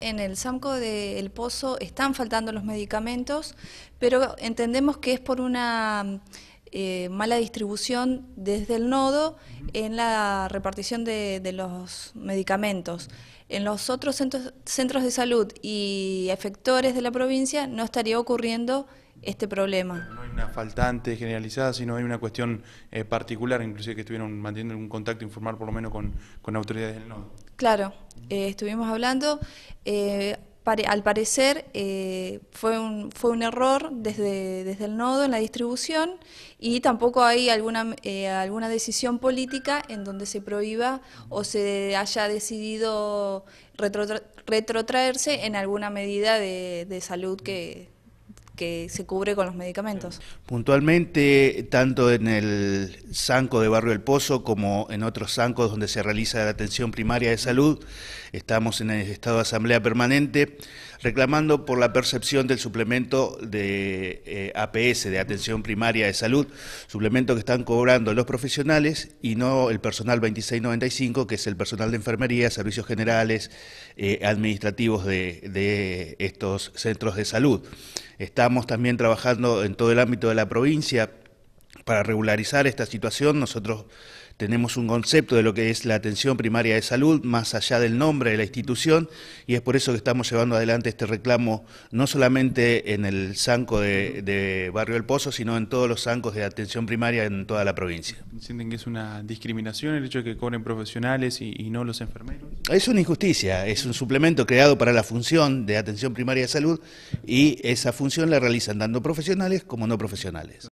En el SAMCO de El Pozo están faltando los medicamentos, pero entendemos que es por una eh, mala distribución desde el nodo en la repartición de, los medicamentos. En los otros centros, centros, de salud y efectores de la provincia no estaría ocurriendo este problema. No hay una faltante generalizada, sino hay una cuestión eh, particular, inclusive que estuvieron manteniendo un contacto informal por lo menos con, con autoridades del nodo. Claro. Eh, estuvimos hablando. Eh, al parecer eh, fue, un, fue un error desde, desde el nodo en la distribución y tampoco hay alguna, alguna decisión política en donde se prohíba o se haya decidido retrotraerse en alguna medida de, de salud que, que se cubre con los medicamentos. Puntualmente, tanto en el Sanco de Barrio del Pozo como en otros zancos donde se realiza la atención primaria de salud, estamos en el estado de asamblea permanente reclamando por la percepción del suplemento de eh, APS, de atención primaria de salud, suplemento que están cobrando los profesionales y no el personal 2695, que es el personal de enfermería, servicios generales, eh, administrativos de estos centros de salud. Estamos también trabajando en todo el ámbito de la provincia para regularizar esta situación, nosotros tenemos un concepto de lo que es la atención primaria de salud, más allá del nombre de la institución, y es por eso que estamos llevando adelante este reclamo, no solamente en el Sanco de, Barrio del Pozo, sino en todos los sancos de atención primaria en toda la provincia. ¿Sienten que es una discriminación el hecho de que cobren profesionales y, y no los enfermeros? Es una injusticia, es un suplemento creado para la función de atención primaria de salud y esa función la realizan tanto profesionales como no profesionales.